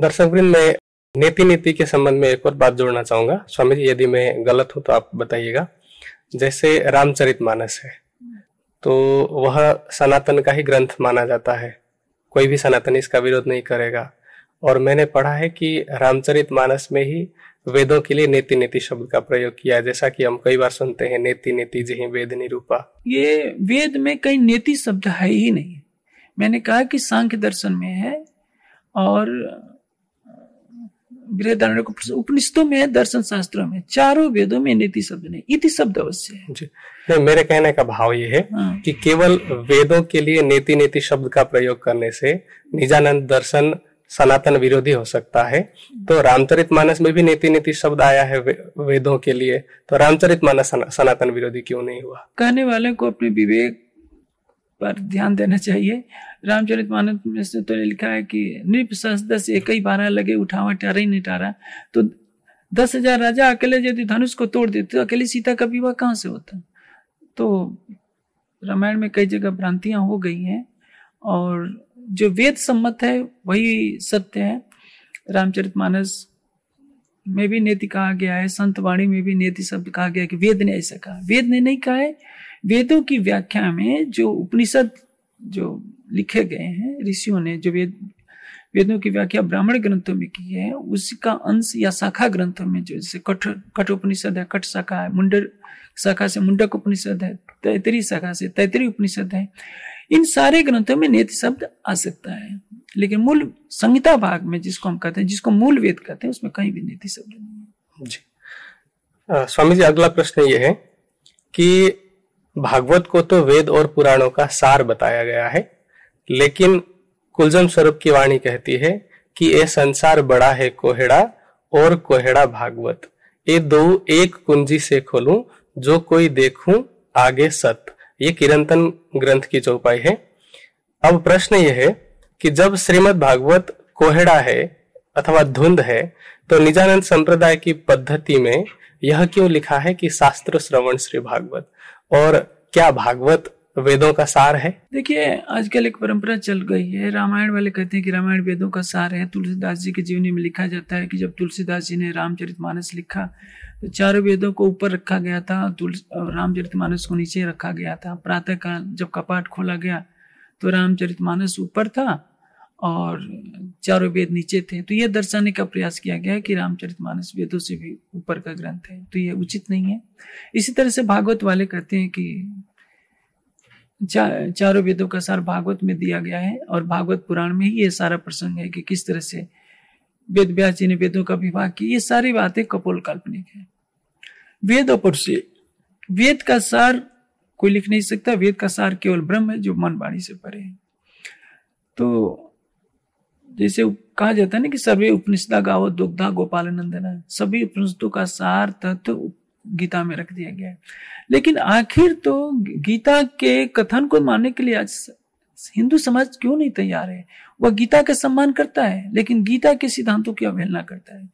दर्शक वृंद मैं नीति नीति के संबंध में एक और बात जोड़ना चाहूंगा स्वामी जी यदि मैं गलत हूं तो आप बताइएगा जैसे रामचरित मानस है तो वह सनातन का ही ग्रंथ माना जाता है कोई भी सनातन इसका विरोध नहीं करेगा और मैंने पढ़ा है कि रामचरित मानस में ही वेदों के लिए नीति नीति शब्द का प्रयोग किया जैसा कि हम कई बार सुनते हैं नीति नीति जी वेद निरूपा ये वेद में कई नीति शब्द है ही नहीं मैंने कहा कि सांख्य दर्शन में है और गृहदारण्य को उपनिषदों में दर्शन शास्त्रों में चारों वेदों में नीति शब्द नहीं इति शब्द अवश्य है जी नहीं मेरे कहने का भाव ये है हाँ। कि केवल वेदों के लिए नीति नीति शब्द का प्रयोग करने से निजानंद दर्शन सनातन विरोधी हो सकता है तो रामचरित मानस में भी नीति नीति शब्द आया है वे, वेदों के लिए तो रामचरित मानस सनातन विरोधी क्यों नहीं हुआ कहने वाले को अपने विवेक पर ध्यान देना चाहिए रामचरित मानस में से तो लिखा है कि नृप दस एक ही बारह लगे उठावा टारा ही नहीं टारा तो दस हजार राजा अकेले यदि धनुष को तोड़ देते तो अकेले सीता का विवाह कहाँ से होता तो रामायण में कई जगह भ्रांतियां हो गई हैं और जो वेद सम्मत है वही सत्य है रामचरित मानस में भी नेति कहा गया है संतवाणी में भी नेति शब्द कहा गया कि वेद ने ऐसा कहा वेद ने नहीं कहा है वेदों की व्याख्या में जो उपनिषद जो लिखे गए हैं ऋषियों ने जो वेद वेदों की व्याख्या ब्राह्मण ग्रंथों में की है उसका अंश या शाखा ग्रंथों में जो जैसे कठ कठ उपनिषद है कठ शाखा है मुंडर शाखा से मुंडक उपनिषद है तैतरी शाखा से तैतरी उपनिषद है इन सारे ग्रंथों में नेत शब्द आ सकता है लेकिन मूल संहिता भाग में जिसको हम कहते हैं जिसको मूल वेद कहते हैं उसमें कहीं भी नेति शब्द नहीं है जी आ, स्वामी जी अगला प्रश्न ये है कि भागवत को तो वेद और पुराणों का सार बताया गया है लेकिन कुलजम स्वरूप की वाणी कहती है कि ये संसार बड़ा है कोहेड़ा और कोहेड़ा भागवत ये दो एक कुंजी से खोलूं जो कोई देखूं आगे सत ये किरंतन ग्रंथ की चौपाई है अब प्रश्न यह है कि जब श्रीमद् भागवत कोहेड़ा है अथवा धुंध है तो निजानंद संप्रदाय की पद्धति में यह क्यों लिखा है कि शास्त्र श्रवण श्री भागवत और क्या भागवत वेदों का सार है देखिए आजकल एक परंपरा चल गई है रामायण वाले कहते हैं कि रामायण वेदों का सार है तुलसीदास जी के जीवनी में लिखा जाता है कि जब तुलसीदास जी ने रामचरित मानस लिखा तो चारों वेदों को ऊपर रखा गया था रामचरित मानस को नीचे रखा गया था प्रातः काल जब कपाट खोला गया तो रामचरित मानस ऊपर था और चारों वेद नीचे थे तो यह दर्शाने का प्रयास किया गया है कि रामचरित मानस वेदों से भी ऊपर का ग्रंथ है तो यह उचित नहीं है इसी तरह से भागवत वाले कहते हैं कि चा, चारों वेदों का सार भागवत में दिया गया है और भागवत पुराण में ही यह सारा प्रसंग है कि किस तरह से वेद व्यास जी ने वेदों का विभाग किया ये सारी बातें कपोल काल्पनिक है वेद और पुरुष वेद का सार कोई लिख नहीं सकता वेद का सार केवल ब्रह्म है जो मन वाणी से परे है तो जैसे कहा जाता है ना कि सभी उपनिषदा गावत दुग्धा गोपाल नंदना सभी उपनिषदों का सार तत्व गीता में रख दिया गया है लेकिन आखिर तो गीता के कथन को मानने के लिए आज हिंदू समाज क्यों नहीं तैयार है वह गीता का सम्मान करता है लेकिन गीता के सिद्धांतों की अवहेलना करता है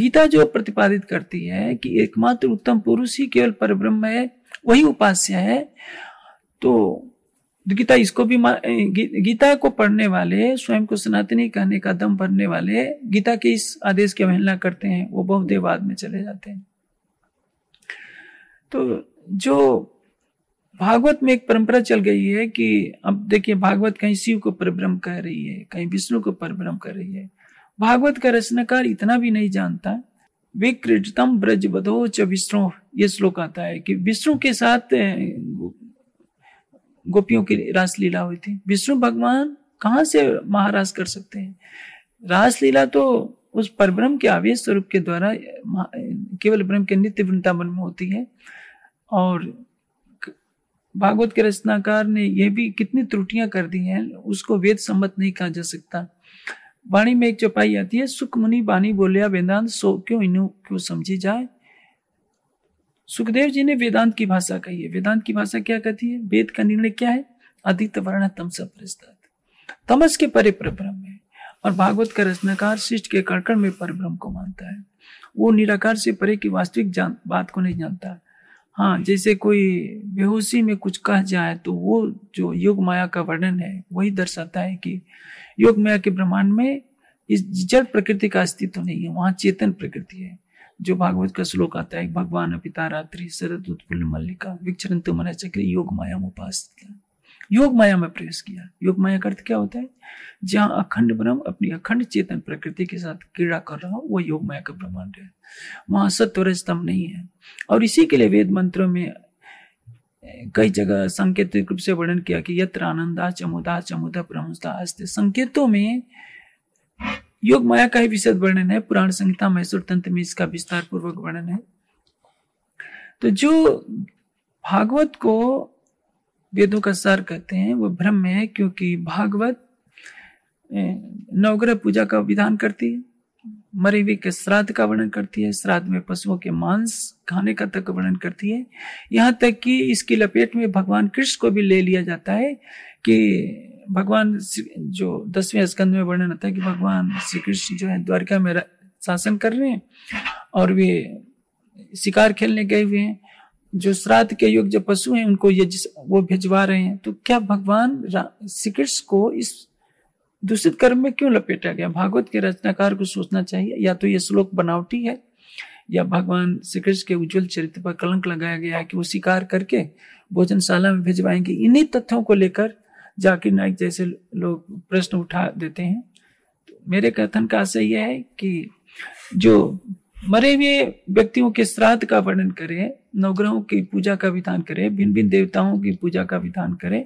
गीता जो प्रतिपादित करती है कि एकमात्र उत्तम पुरुष ही केवल परब्रह्म है वही उपास्य है तो तो गीता इसको भी गी, गीता को पढ़ने वाले स्वयं को सनातनी कहने का दम भरने वाले गीता के इस आदेश की अवहेलना करते हैं वो बहुत देर बाद में चले जाते हैं तो जो भागवत में एक परंपरा चल गई है कि अब देखिए भागवत कहीं शिव को परभ्रम कह रही है कहीं विष्णु को परभ्रम कह रही है भागवत का रचनाकार इतना भी नहीं जानता विकृतम बधो च विष्णु ये श्लोक आता है कि विष्णु के साथ गोपियों की रासलीला हुई थी विष्णु भगवान कहाँ से महारास कर सकते हैं रासलीला तो उस परब्रह्म के आवेश स्वरूप के द्वारा केवल ब्रह्म के नित्य वृंदावन में होती है और भागवत के रचनाकार ने यह भी कितनी त्रुटियां कर दी हैं उसको वेद सम्मत नहीं कहा जा सकता वाणी में एक चौपाई आती है सुख मुनि बाणी बोलिया वेदांत सो क्यों इन्हों क्यों समझी जाए सुखदेव जी ने वेदांत की भाषा कही है वेदांत की भाषा क्या कहती है वेद का निर्णय क्या है अधित वर्ण तमस तमस के परे पर ब्रह्म है और भागवत का रचनाकार शिष्ट के कड़कण में पर ब्रह्म को मानता है वो निराकार से परे की वास्तविक जान बात को नहीं जानता हाँ जैसे कोई बेहोशी में कुछ कह जाए तो वो जो योग माया का वर्णन है वही दर्शाता है कि योग माया के ब्रह्मांड में इस जड़ प्रकृति का अस्तित्व नहीं है वहाँ चेतन प्रकृति है जो भागवत का श्लोक आता है भगवान पिता रात्रि शरद उत्पुल मल्लिका विचरंत तुम चक्र योग माया में उपास योग माया में प्रवेश किया योग माया का अर्थ क्या होता है जहाँ अखंड ब्रह्म अपनी अखंड चेतन प्रकृति के साथ क्रीड़ा कर रहा हो वो योग माया का ब्रह्मांड है वहाँ सत्व स्तंभ नहीं है और इसी के लिए वेद मंत्रों में कई जगह संकेतिक रूप से वर्णन किया कि यत्र आनंदा चमुदा चमुदा प्रमुदा अस्ते संकेतों में योग माया का ही विशद वर्णन है पुराण संहिता मैसूर तंत्र में इसका विस्तार पूर्वक वर्णन है तो जो भागवत को वेदों का सार कहते हैं वो भ्रम में है क्योंकि भागवत नवग्रह पूजा का विधान करती है मरे हुए के श्राद्ध का वर्णन करती है श्राद्ध में पशुओं के मांस खाने का तक वर्णन करती है यहाँ तक कि इसकी लपेट में भगवान कृष्ण को भी ले लिया जाता है कि भगवान जो दसवें स्कंद में वर्णन आता है कि भगवान श्री कृष्ण जो है द्वारका में शासन कर रहे हैं और वे शिकार खेलने गए हुए हैं जो श्राद्ध के युग जो पशु हैं उनको ये जिस वो भिजवा रहे हैं तो क्या भगवान श्री कृष्ण को इस दूषित कर्म में क्यों लपेटा गया भागवत के रचनाकार को सोचना चाहिए या तो ये श्लोक बनावटी है या भगवान श्री कृष्ण के उज्जवल चरित्र पर कलंक लगाया गया है कि वो शिकार करके भोजनशाला में भिजवाएंगे इन्हीं तथ्यों को लेकर जाकिर नाइक जैसे लोग प्रश्न उठा देते हैं मेरे कथन का आशय यह है कि जो मरे हुए व्यक्तियों के श्राद्ध का वर्णन करें नवग्रहों की पूजा का विधान करें भिन्न भिन्न देवताओं की पूजा का विधान करें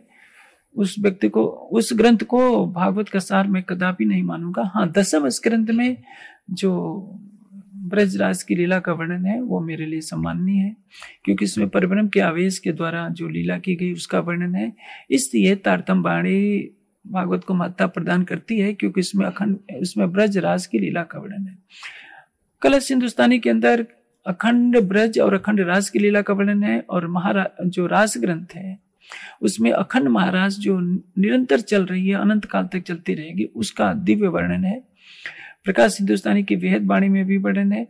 उस व्यक्ति को उस ग्रंथ को भागवत का सार मैं कदापि नहीं मानूंगा हाँ दसम स्क्रंथ में जो ब्रजराज की लीला का वर्णन है वो मेरे लिए सम्माननीय है क्योंकि इसमें परब्रह्म के आवेश के द्वारा जो लीला की गई उसका वर्णन है इसलिए तारतम बाणी भागवत को महत्ता प्रदान करती है क्योंकि इसमें अखंड इसमें ब्रजराज की लीला का वर्णन है कलश हिंदुस्तानी के अंदर अखंड ब्रज और अखंड राज की लीला का वर्णन है और महाराज जो राज ग्रंथ है उसमें अखंड महाराज जो निरंतर चल रही है अनंत काल तक चलती रहेगी उसका दिव्य वर्णन है प्रकाश हिंदुस्तानी की वेहद वाणी में भी वर्णन है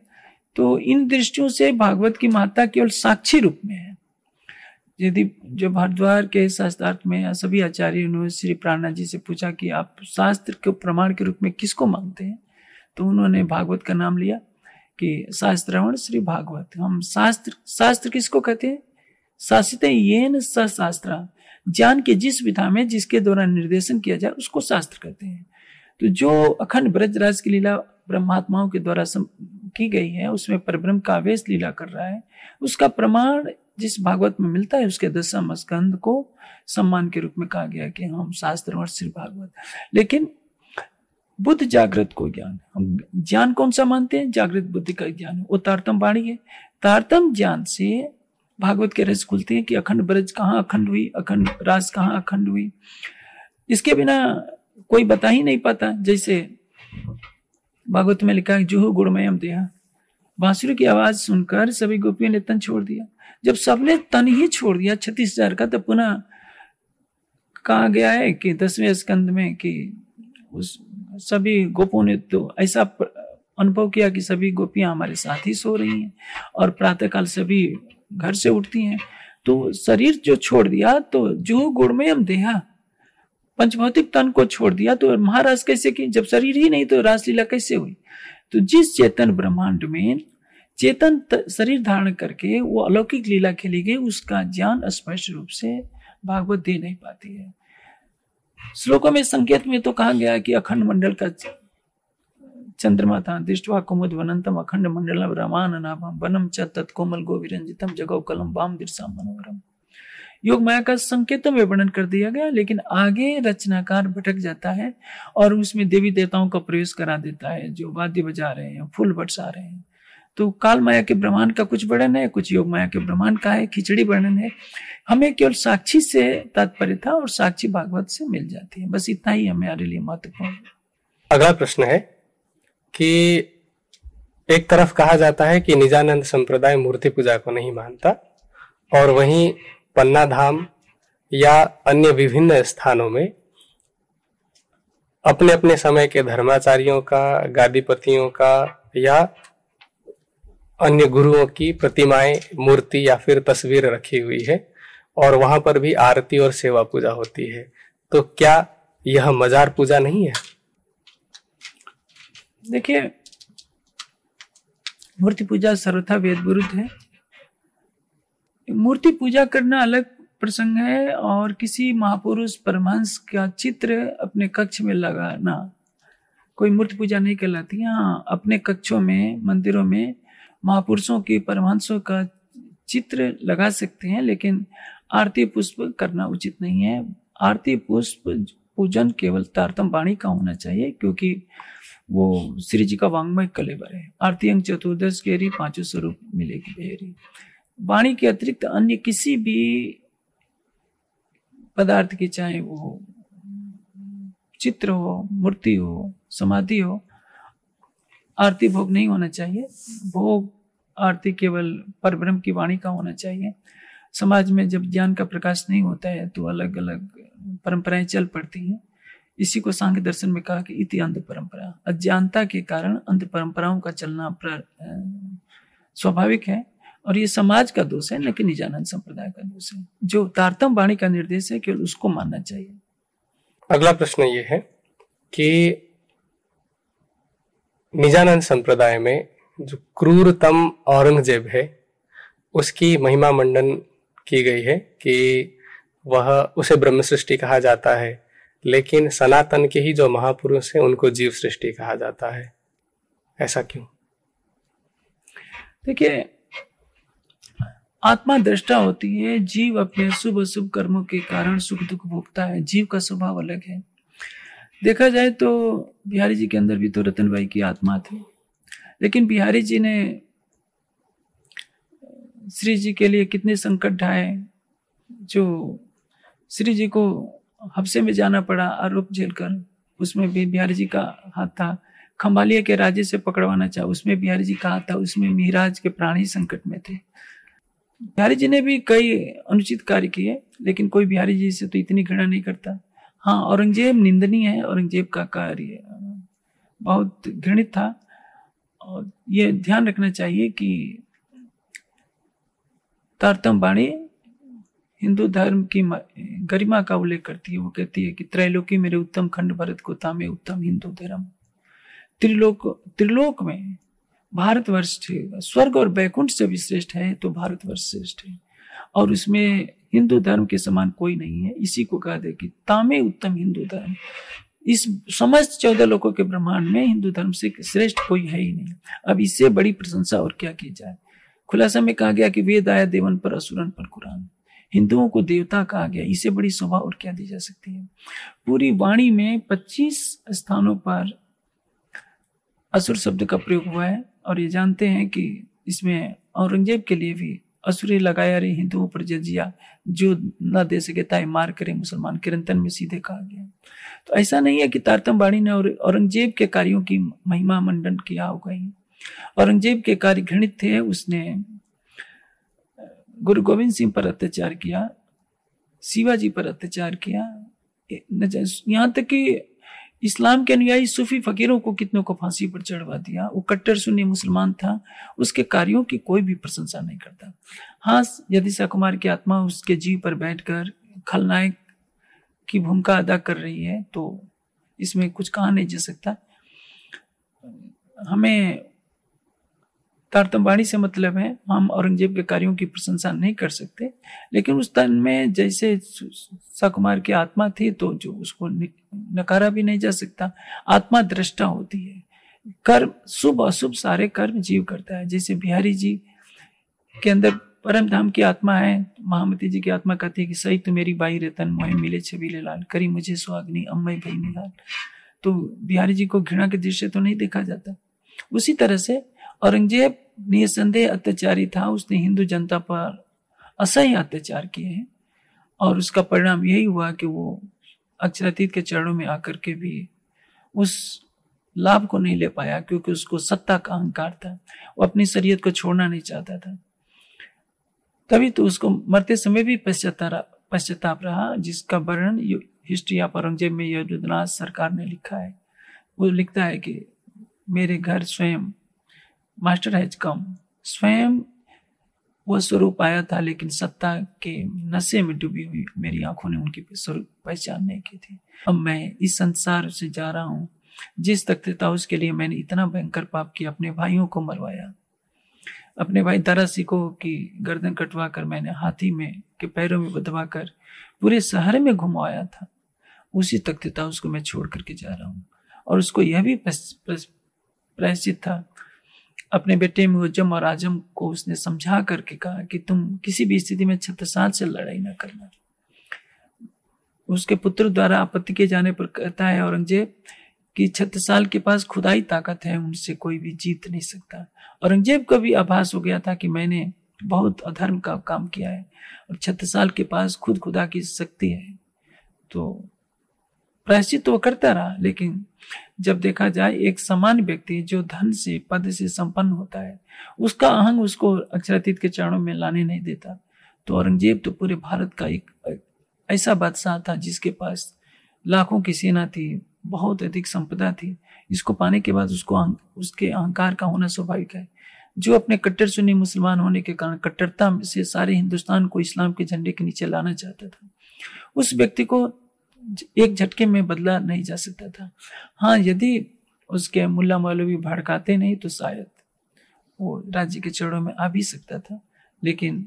तो इन दृष्टियों से भागवत की महत्ता केवल साक्षी रूप में है यदि जब हरिद्वार के शास्त्रार्थ में सभी आचार्य उन्होंने श्री प्राणा जी से पूछा कि आप शास्त्र के प्रमाण के रूप में किसको मानते हैं तो उन्होंने भागवत का नाम लिया कि शास्त्रवण श्री भागवत हम शास्त्र शास्त्र किसको कहते हैं शासित ये न शास्त्र ज्ञान के जिस विधा में जिसके द्वारा निर्देशन किया जाए उसको शास्त्र कहते हैं तो जो अखंड ब्रजराज की लीला ब्रह्मात्माओं के द्वारा की गई है उसमें परब्रह्म का आवेश लीला कर रहा है उसका प्रमाण जिस भागवत में मिलता है उसके दशम स्कंद को सम्मान के रूप में कहा गया कि हम शास्त्र और श्री भागवत लेकिन बुद्ध जागृत को ज्ञान हम ज्ञान कौन सा मानते हैं जागृत बुद्धि का ज्ञान वो तारतम वाणी है तारतम ज्ञान से भागवत के रस खुलते हैं कि अखंड ब्रज कहाँ अखंड हुई अखंड रास कहाँ अखंड हुई इसके बिना कोई बता ही नहीं पाता जैसे भागवत में लिखा है जूहू गुड़मयम देहा बांसुरी की आवाज सुनकर सभी गोपियों ने तन छोड़ दिया जब सबने तन ही छोड़ दिया छत्तीस हजार का तो पुनः कहा गया है कि दसवें स्कंद में कि उस सभी गोपों ने तो ऐसा अनुभव किया कि सभी गोपियां हमारे साथ ही सो रही हैं और प्रातःकाल सभी घर से उठती हैं तो शरीर जो छोड़ दिया तो जो गुड़मयम देहा पंचभौतिक तन को छोड़ दिया तो महाराज कैसे की जब शरीर ही नहीं तो रासलीला कैसे हुई तो जिस चेतन ब्रह्मांड में चेतन शरीर धारण करके वो अलौकिक लीला खेली गई उसका ज्ञान स्पष्ट रूप से भागवत दे नहीं पाती है श्लोकों में संकेत में तो कहा गया कि अखंड मंडल का चंद्रमा था दृष्टवा कुमुद वनंतम अखंड मंडलम रमान नाभम वनम च तत्कोमल गोविरंजितम जगो कलम वाम बिरसा मनोहरम योग माया का संकेत तो विपणन कर दिया गया लेकिन आगे रचनाकार भटक जाता है और उसमें देवी देवताओं का प्रवेश करा देता है जो वाद्य बजा रहे हैं फूल बरसा रहे हैं तो काल माया के ब्रह्मांड का कुछ वर्णन है कुछ योग माया के ब्रह्मांड का है खिचड़ी वर्णन है हमें केवल साक्षी से तात्पर्य था और साक्षी भागवत से मिल जाती है बस इतना ही हमारे लिए महत्वपूर्ण अगला प्रश्न है कि एक तरफ कहा जाता है कि निजानंद संप्रदाय मूर्ति पूजा को नहीं मानता और वहीं पन्ना धाम या अन्य विभिन्न स्थानों में अपने अपने समय के धर्माचार्यों का गादीपतियों का या अन्य गुरुओं की प्रतिमाएं मूर्ति या फिर तस्वीर रखी हुई है और वहां पर भी आरती और सेवा पूजा होती है तो क्या यह मजार पूजा नहीं है देखिए मूर्ति पूजा सर्वथा वेद विरुद्ध है मूर्ति पूजा करना अलग प्रसंग है और किसी महापुरुष परमहंस का चित्र अपने कक्ष में लगाना कोई मूर्ति पूजा नहीं कहलाती हाँ अपने कक्षों में मंदिरों में महापुरुषों के परमहंसों का चित्र लगा सकते हैं लेकिन आरती पुष्प करना उचित नहीं है आरती पुष्प पूजन केवल तारतम वाणी का होना चाहिए क्योंकि वो श्री जी का वांग्मय कलेवर है आरती अंग चतुर्दश के पांचों स्वरूप मिलेगी बेहरी वाणी के अतिरिक्त अन्य किसी भी पदार्थ की चाहे वो चित्र हो मूर्ति हो समाधि हो आरती भोग नहीं होना चाहिए भोग आरती केवल परब्रह्म की वाणी का होना चाहिए समाज में जब ज्ञान का प्रकाश नहीं होता है तो अलग अलग परंपराएं चल पड़ती हैं इसी को सांख्य दर्शन में कहा कि इति अंध परंपरा अज्ञानता के कारण अंध परंपराओं का चलना स्वाभाविक है और ये समाज का दोष है न कि निजानंद संप्रदाय का दोष है जो तारतम वाणी का निर्देश है केवल उसको मानना चाहिए अगला प्रश्न ये है कि निजानंद संप्रदाय में जो क्रूरतम औरंगजेब है उसकी महिमा मंडन की गई है कि वह उसे ब्रह्म सृष्टि कहा जाता है लेकिन सनातन के ही जो महापुरुष हैं उनको जीव सृष्टि कहा जाता है ऐसा क्यों देखिए आत्मा दृष्टा होती है जीव अपने शुभ अशुभ कर्मों के कारण सुख दुख भोगता है जीव का स्वभाव अलग है देखा जाए तो बिहारी जी के अंदर भी तो रतन भाई की आत्मा थी लेकिन बिहारी जी ने श्री जी के लिए कितने संकट ढाए जो श्री जी को हफ्से में जाना पड़ा आरोप झेल कर उसमें भी बिहारी जी का हाथ था खम्बालिया के राजे से पकड़वाना चाह उसमें बिहारी जी का हाथ था उसमें मिहराज के प्राण ही संकट में थे बिहारी जी ने भी कई अनुचित कार्य किए लेकिन कोई बिहारी जी से तो इतनी घृणा नहीं करता हाँ औरंगजेब निंदनीय है औरंगजेब का कार्य बहुत घृणित था और ये ध्यान रखना चाहिए कि तारतम बाणी हिंदू धर्म की गरिमा का उल्लेख करती है वो कहती है कि त्रैलोकी मेरे उत्तम खंड भरत को तामे उत्तम हिंदू धर्म त्रिलोक त्रिलोक में भारतवर्ष स्वर्ग और बैकुंठ से भी श्रेष्ठ है तो भारतवर्ष श्रेष्ठ है और उसमें हिंदू धर्म के समान कोई नहीं है इसी को कहा दे कि तामे उत्तम हिंदू धर्म इस समस्त चौदह लोगों के ब्रह्मांड में हिंदू धर्म से श्रेष्ठ कोई है ही नहीं अब इससे बड़ी प्रशंसा और क्या की जाए खुलासा में कहा गया कि वेद आया देवन पर असुरन पर कुरान हिंदुओं को देवता कहा गया इसे बड़ी शोभा और क्या दी जा सकती है पूरी वाणी में 25 स्थानों पर असुर शब्द का प्रयोग हुआ है और ये जानते हैं कि इसमें औरंगजेब के लिए भी असुरी लगाया रही हिंदुओं पर जजिया जो न दे सके ताए मार करे मुसलमान किरंतन में सीधे कहा गया तो ऐसा नहीं है कि तारतम बाणी ने औरंगजेब के कार्यों की महिमा मंडन किया होगा ही औरंगजेब के कार्य घृणित थे उसने गुरु गोविंद सिंह पर अत्याचार किया शिवाजी पर अत्याचार किया यहाँ तक कि इस्लाम के अनुयायी सूफी फकीरों को कितनों को फांसी पर चढ़वा दिया वो कट्टर सुन्नी मुसलमान था उसके कार्यों की कोई भी प्रशंसा नहीं करता हाँ यदि कुमार की आत्मा उसके जीव पर बैठकर खलनायक की भूमिका अदा कर रही है तो इसमें कुछ कहा नहीं जा सकता हमें तारतम्बाणी से मतलब है हम औरंगजेब के कार्यों की प्रशंसा नहीं कर सकते लेकिन उस तन में जैसे सकुमार की आत्मा थी तो जो उसको नकारा भी नहीं जा सकता आत्मा दृष्टा होती है कर्म शुभ अशुभ सारे कर्म जीव करता है जैसे बिहारी जी के अंदर परम धाम की आत्मा है महामती जी की आत्मा कहती है कि सही तो मेरी बाई रतन मोह मिले छबीले लाल करी मुझे सुहाग्नि अम्मई भई निलाल तो बिहारी जी को घृणा के दृश्य तो नहीं देखा जाता उसी तरह से औरंगजेब निसंदेह अत्याचारी था उसने हिंदू जनता पर असह्य अत्याचार किए हैं और उसका परिणाम यही हुआ कि वो अक्षरातीत के चरणों में आकर के भी उस लाभ को नहीं ले पाया क्योंकि उसको सत्ता का अहंकार था वो अपनी शरीयत को छोड़ना नहीं चाहता था तभी तो उसको मरते समय भी पश्चाताप रहा जिसका वर्णन हिस्ट्री ऑफ औरंगजेब में यजुदनाथ सरकार ने लिखा है वो लिखता है कि मेरे घर स्वयं मास्टर हैज कम स्वयं वह स्वरूप आया था लेकिन सत्ता के नशे में डूबी हुई मेरी आंखों ने उनकी स्वरूप पहचान नहीं की थी अब मैं इस संसार से जा रहा हूँ जिस तख्त था उसके लिए मैंने इतना भयंकर पाप किया अपने भाइयों को मरवाया अपने भाई दारासी को की गर्दन कटवा कर मैंने हाथी में के पैरों में बदवा कर पूरे शहर में घुमाया था उसी तख्त था उसको मैं छोड़ करके जा रहा हूँ और उसको यह भी प्रश्चित था अपने बेटे मुजम और आजम को उसने समझा करके कहा कि तुम किसी भी स्थिति में छत्रसाल से लड़ाई न करना उसके पुत्र द्वारा आपत्ति के जाने पर कहता है औरंगजेब कि छत्रसाल के पास खुदाई ताकत है उनसे कोई भी जीत नहीं सकता औरंगजेब का भी आभास हो गया था कि मैंने बहुत अधर्म का काम किया है और छत्रसाल के पास खुद खुदा की शक्ति है तो प्रायश्चित तो वो करता रहा लेकिन जब देखा जाए एक समान व्यक्ति जो धन से पद से संपन्न होता है उसका अहंग उसको अक्षरातीत के चरणों में लाने नहीं देता तो औरंगजेब तो पूरे भारत का एक ऐसा बादशाह था जिसके पास लाखों की सेना थी बहुत अधिक संपदा थी इसको पाने के बाद उसको उसके अहंकार का होना स्वाभाविक है जो अपने कट्टर सुनी मुसलमान होने के कारण कट्टरता से सारे हिंदुस्तान को इस्लाम के झंडे के नीचे लाना चाहता था उस व्यक्ति को एक झटके में बदला नहीं जा सकता था हाँ यदि उसके मुल्ला मौलवी भड़काते नहीं तो शायद वो राज्य के चरणों में आ भी सकता था लेकिन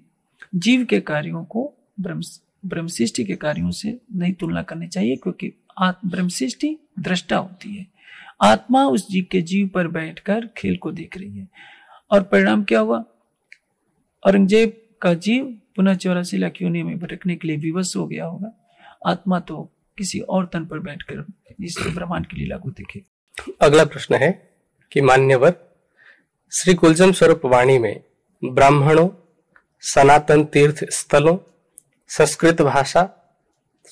जीव के कार्यों को ब्रह्म ब्रह्मशिष्टि के कार्यों से नहीं तुलना करनी चाहिए क्योंकि ब्रह्मशिष्टि दृष्टा होती है आत्मा उस जीव के जीव पर बैठकर खेल को देख रही है और परिणाम क्या हुआ औरंगजेब का जीव पुनः चौरासी लाख योनि में भटकने के लिए विवश हो गया होगा आत्मा तो किसी और तन पर बैठकर इस ब्रह्मांड की लीला को देखे अगला प्रश्न है कि मान्यवर श्री कुलजम स्वरूप वाणी में ब्राह्मणों सनातन तीर्थ स्थलों संस्कृत भाषा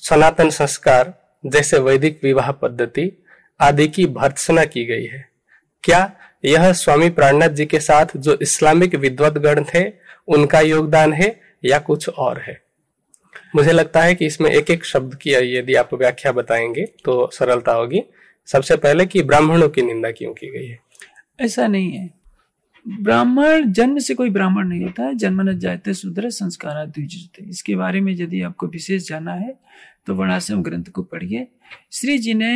सनातन संस्कार जैसे वैदिक विवाह पद्धति आदि की भर्त्सना की गई है क्या यह स्वामी प्राणनाथ जी के साथ जो इस्लामिक विद्वत गण थे उनका योगदान है या कुछ और है मुझे लगता है कि इसमें एक एक शब्द की यदि आप व्याख्या बताएंगे तो सरलता होगी सबसे पहले कि ब्राह्मणों की निंदा क्यों की गई है ऐसा नहीं है ब्राह्मण जन्म से कोई ब्राह्मण नहीं होता है जन्म न जाते शूद्र संस्कार इसके बारे में यदि आपको विशेष जाना है तो वर्णाश्रम ग्रंथ को पढ़िए श्री जी ने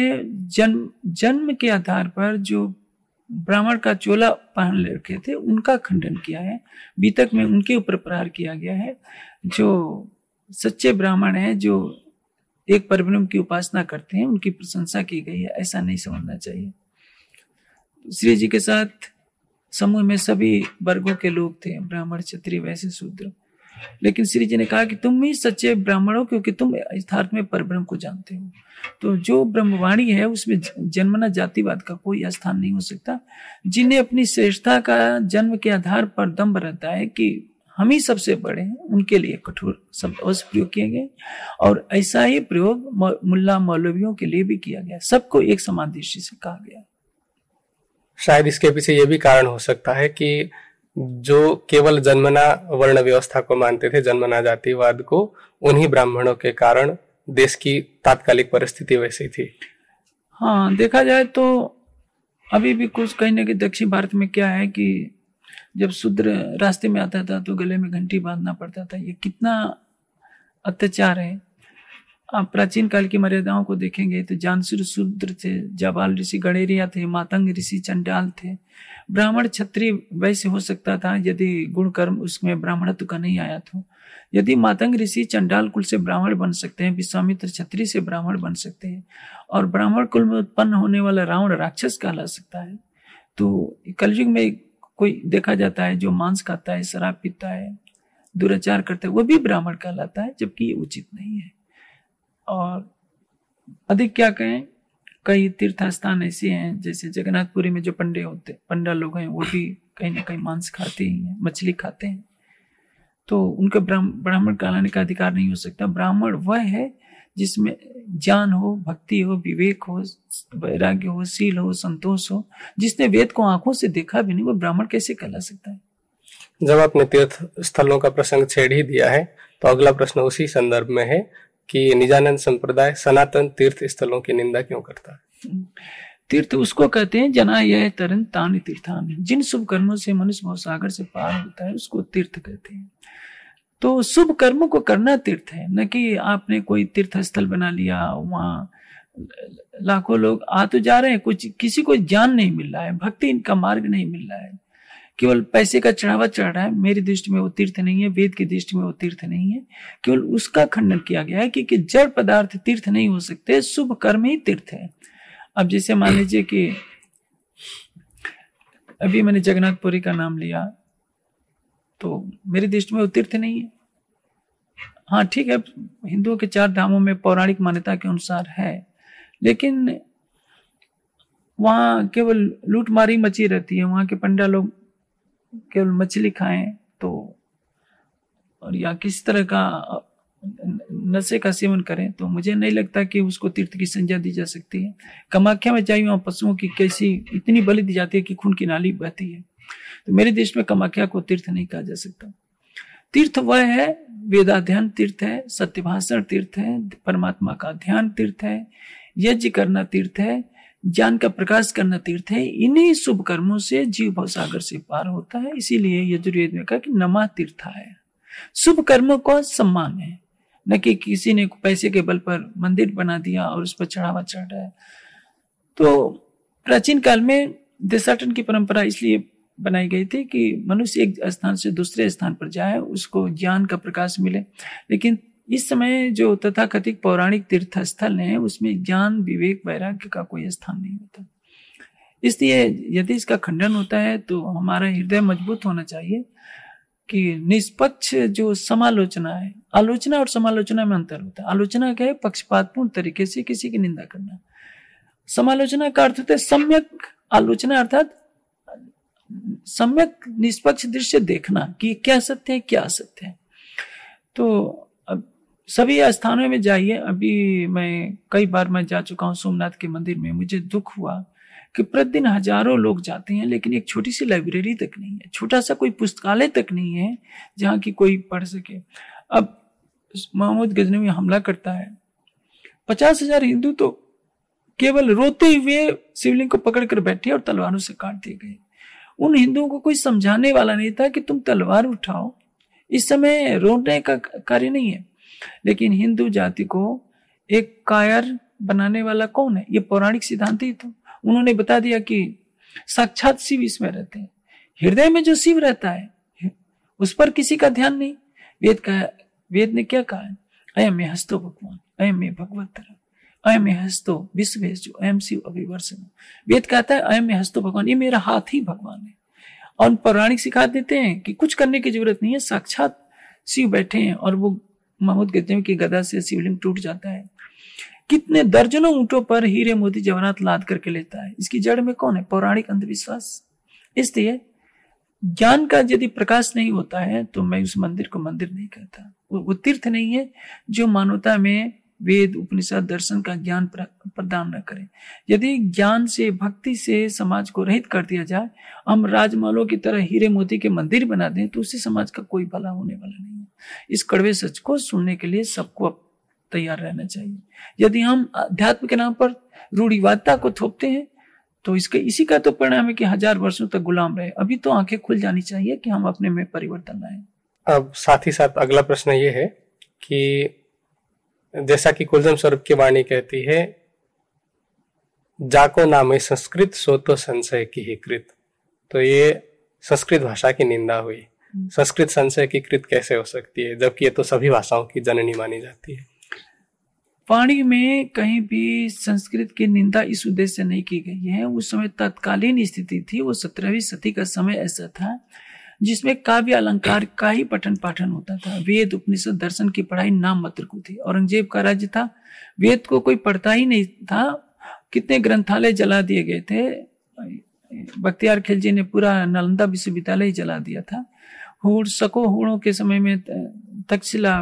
जन्म जन्म के आधार पर जो ब्राह्मण का चोला पहन ले रखे थे उनका खंडन किया है बीतक में उनके ऊपर प्रहार किया गया है जो सच्चे ब्राह्मण हैं जो एक परब्रह्म की उपासना करते हैं उनकी प्रशंसा की गई है ऐसा नहीं समझना चाहिए श्री जी के साथ समूह में सभी वर्गों के लोग थे ब्राह्मण क्षत्रिय वैसे शूद्र लेकिन श्री जी ने कहा कि तुम ही सच्चे ब्राह्मण हो क्योंकि तुम यथार्थ में परब्रह्म को जानते हो तो जो ब्रह्मवाणी है उसमें जन्मना जातिवाद का कोई स्थान नहीं हो सकता जिन्हें अपनी श्रेष्ठता का जन्म के आधार पर दम्भ रहता है कि हम ही सबसे बड़े हैं उनके लिए कठोर शब्द अवश्य प्रयोग किए गए और ऐसा ही प्रयोग मुल्ला मौलवियों के लिए भी किया गया सबको एक समान दृष्टि से कहा गया शायद इसके पीछे ये भी कारण हो सकता है कि जो केवल जन्मना वर्ण व्यवस्था को मानते थे जन्मना जातिवाद को उन्हीं ब्राह्मणों के कारण देश की तात्कालिक परिस्थिति वैसी थी हाँ देखा जाए तो अभी भी कुछ कहीं ना कहीं दक्षिण भारत में क्या है कि जब शूद्र रास्ते में आता था तो गले में घंटी बांधना पड़ता था ये कितना अत्याचार है आप प्राचीन काल की मर्यादाओं को देखेंगे तो जानसुर शूद्र थे जबाल ऋषि गणेरिया थे मातंग ऋषि चंडाल थे ब्राह्मण क्षत्रिय वैसे हो सकता था यदि गुण कर्म उसमें ब्राह्मणत्व का नहीं आया तो यदि मातंग ऋषि चंडाल कुल से ब्राह्मण बन सकते हैं विश्वामित्र क्षत्रिय से ब्राह्मण बन सकते हैं और ब्राह्मण कुल में उत्पन्न होने वाला रावण राक्षस कहला सकता है तो कलयुग में कोई देखा जाता है जो मांस खाता है शराब पीता है दुराचार करता है वो भी ब्राह्मण कहलाता है जबकि ये उचित नहीं है और अधिक क्या कहें कई तीर्थ स्थान ऐसे हैं जैसे जगन्नाथपुरी में जो पंडे होते पंडा लोग हैं वो भी कहीं ना कहीं मांस खाते ही हैं मछली खाते हैं तो उनका ब्राह्मण कहलाने का अधिकार नहीं हो सकता ब्राह्मण वह है जिसमें ज्ञान हो भक्ति हो विवेक हो वैराग्य हो शील हो संतोष हो जिसने वेद को आंखों से देखा भी नहीं वो ब्राह्मण कैसे कहला सकता है जब आपने तीर्थ स्थलों का प्रसंग छेड़ ही दिया है तो अगला प्रश्न उसी संदर्भ में है कि निजानंद संप्रदाय सनातन तीर्थ स्थलों की निंदा क्यों करता है तीर्थ उसको कहते हैं जना यह तरन तान तीर्थान जिन शुभ कर्मों से मनुष्य सागर से पार होता है उसको तीर्थ कहते हैं तो शुभ कर्मों को करना तीर्थ है न कि आपने कोई तीर्थ स्थल बना लिया वहाँ लाखों लोग आ तो जा रहे हैं कुछ किसी को ज्ञान नहीं मिल रहा है भक्ति इनका मार्ग नहीं मिल रहा है केवल पैसे का चढ़ावा चढ़ रहा है मेरी दृष्टि में वो तीर्थ नहीं है वेद की दृष्टि में वो तीर्थ नहीं है केवल उसका खंडन किया गया है कि, कि जड़ पदार्थ तीर्थ नहीं हो सकते शुभ कर्म ही तीर्थ है अब जैसे मान लीजिए कि अभी मैंने जगन्नाथपुरी का नाम लिया तो मेरी दृष्टि में वो तीर्थ नहीं है हाँ ठीक है हिंदुओं के चार धामों में पौराणिक मान्यता के अनुसार है लेकिन वहाँ केवल लूटमारी मची रहती है वहाँ के पंडा लोग केवल मछली खाएं तो और या किस तरह का नशे का सेवन करें तो मुझे नहीं लगता कि उसको तीर्थ की संज्ञा दी जा सकती है कमाख्या में चाहिए वहाँ पशुओं की कैसी इतनी बलि दी जाती है कि खून की नाली बहती है तो मेरे देश में कमाख्या को तीर्थ नहीं कहा जा सकता तीर्थ वह है वेदाध्यन तीर्थ है सत्य भाषण तीर्थ है परमात्मा का ध्यान तीर्थ है यज्ञ करना तीर्थ है ज्ञान का प्रकाश करना तीर्थ है इन्हीं शुभ कर्मों से जीव भव सागर से पार होता है इसीलिए यजुर्वेद में कहा कि नमा तीर्थ है शुभ कर्मों को सम्मान है न कि किसी ने पैसे के बल पर मंदिर बना दिया और उस पर चढ़ावा चढ़ रहा है तो प्राचीन काल में देशाटन की परंपरा इसलिए बनाई गई थी कि मनुष्य एक स्थान से दूसरे स्थान पर जाए उसको ज्ञान का प्रकाश मिले लेकिन इस समय जो तथाकथित पौराणिक तीर्थ स्थल है उसमें ज्ञान विवेक वैराग्य का कोई स्थान नहीं होता इसलिए यदि इसका खंडन होता है तो हमारा हृदय मजबूत होना चाहिए कि निष्पक्ष जो समालोचना है आलोचना और समालोचना में अंतर होता है आलोचना क्या है पक्षपातपूर्ण तरीके से किसी की निंदा करना समालोचना का अर्थ होता है सम्यक आलोचना अर्थात सम्यक निष्पक्ष दृश्य देखना कि क्या सत्य है क्या सत्य है तो सभी स्थानों में जाइए अभी मैं कई बार मैं जा चुका हूँ सोमनाथ के मंदिर में मुझे दुख हुआ कि प्रतिदिन हजारों लोग जाते हैं लेकिन एक छोटी सी लाइब्रेरी तक नहीं है छोटा सा कोई पुस्तकालय तक नहीं है जहाँ की कोई पढ़ सके अब महमूद गजनवी हमला करता है पचास हजार हिंदू तो केवल रोते हुए शिवलिंग को पकड़कर बैठे और तलवारों से काट दिए गए उन हिंदुओं को कोई समझाने वाला नहीं था कि तुम तलवार उठाओ इस समय रोने का कार्य नहीं है लेकिन हिंदू जाति को एक कायर बनाने वाला कौन है ये पौराणिक सिद्धांत ही तो उन्होंने बता दिया कि साक्षात शिव इसमें रहते हैं हृदय में जो शिव रहता है उस पर किसी का ध्यान नहीं वेद का वेद ने क्या कहा है अयम हस्तो भगवान अयम भगवत तरह अयम हस्तो विश्व जो अयम शिव अभिवर्षण वेद कहता है अयम हस्तो भगवान ये मेरा हाथ ही भगवान है और पौराणिक सिखा देते हैं कि कुछ करने की जरूरत नहीं है साक्षात शिव बैठे हैं और वो महमूद कहते हैं कि गदा से शिवलिंग टूट जाता है कितने दर्जनों ऊंटों पर हीरे मोती जवरात लाद करके लेता है इसकी जड़ में कौन है पौराणिक अंधविश्वास इसलिए ज्ञान का यदि प्रकाश नहीं होता है तो मैं उस मंदिर को मंदिर नहीं कहता वो तीर्थ नहीं है जो मानवता में वेद उपनिषद दर्शन का ज्ञान प्रदान न करें यदि ज्ञान से भक्ति से समाज को रहित कर दिया जाए हम राजमहलों की तरह हीरे मोती के मंदिर बना दें तो उससे समाज का कोई भला होने वाला नहीं है इस कड़वे सच को सुनने के लिए सबको तैयार रहना चाहिए यदि हम अध्यात्म के नाम पर रूढ़िवादता को थोपते हैं तो इसके इसी का तो परिणाम है कि हजार वर्षों तक गुलाम रहे अभी तो आंखें खुल जानी चाहिए कि हम अपने में परिवर्तन लाए अब साथ ही साथ अगला प्रश्न ये है कि जैसा कि कुलदम स्वरूप की वाणी कहती है जाको नाम है संस्कृत सो तो संशय की ही कृत तो ये संस्कृत भाषा की निंदा हुई हम्म। संस्कृत संशय की कृत कैसे हो सकती है जबकि ये तो सभी भाषाओं की जननी मानी जाती है पाणी में कहीं भी संस्कृत की निंदा इस उद्देश्य से नहीं की गई है उस समय तत्कालीन स्थिति थी वो सत्रहवीं सदी का समय ऐसा था जिसमें काव्य अलंकार का ही पठन पाठन होता था वेद उपनिषद दर्शन की पढ़ाई नाम मात्र को थी औरंगजेब का राज्य था वेद को कोई पढ़ता ही नहीं था कितने ग्रंथालय जला दिए गए थे बख्तियार खिलजी ने पूरा नालंदा विश्वविद्यालय ही जला दिया था हुड़ सको हुड़ों के समय में तक्षशिला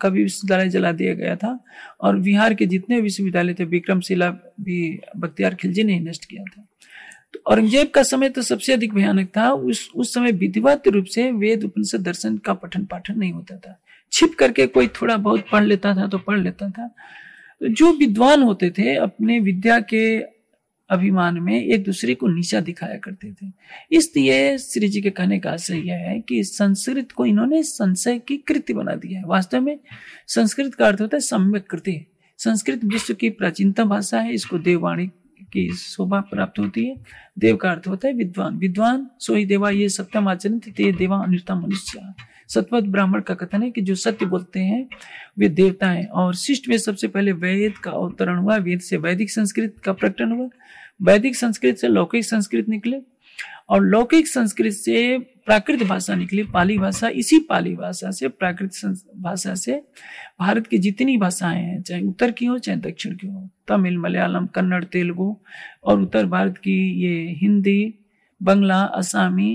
का भी विश्वविद्यालय जला दिया गया था और बिहार के जितने विश्वविद्यालय थे विक्रमशिला भी बख्तियार खिलजी ने ही नष्ट किया था औरंगजेब का समय तो सबसे अधिक भयानक था उस उस समय विधिवत रूप से वेद उपनिषद दर्शन का पठन पाठन नहीं होता था छिप करके कोई थोड़ा बहुत पढ़ लेता था तो पढ़ लेता था तो जो विद्वान होते थे अपने विद्या के अभिमान में एक दूसरे को नीचा दिखाया करते थे इसलिए श्री जी के कहने का आशय यह है कि संस्कृत को इन्होंने संशय की कृति बना दिया है वास्तव में संस्कृत का अर्थ होता है सम्यक कृति संस्कृत विश्व की प्राचीनतम भाषा है इसको देववाणी की शोभा प्राप्त होती है देव का अर्थ होता है विद्वान विद्वान सो ही देवा ये सत्यम आचरण ते देवा अनिता मनुष्य सतवत ब्राह्मण का कथन है कि जो सत्य बोलते हैं वे देवता हैं और शिष्ट में सबसे पहले वेद का अवतरण हुआ वेद से वैदिक संस्कृत का प्रकटन हुआ वैदिक संस्कृत से लौकिक संस्कृत निकले और लौकिक संस्कृत से प्राकृत भाषा निकली पाली भाषा इसी पाली भाषा से प्राकृत भाषा से भारत की जितनी भाषाएं हैं चाहे उत्तर की हो चाहे दक्षिण की हो तमिल मलयालम कन्नड़ तेलुगु और उत्तर भारत की ये हिंदी बंगला असामी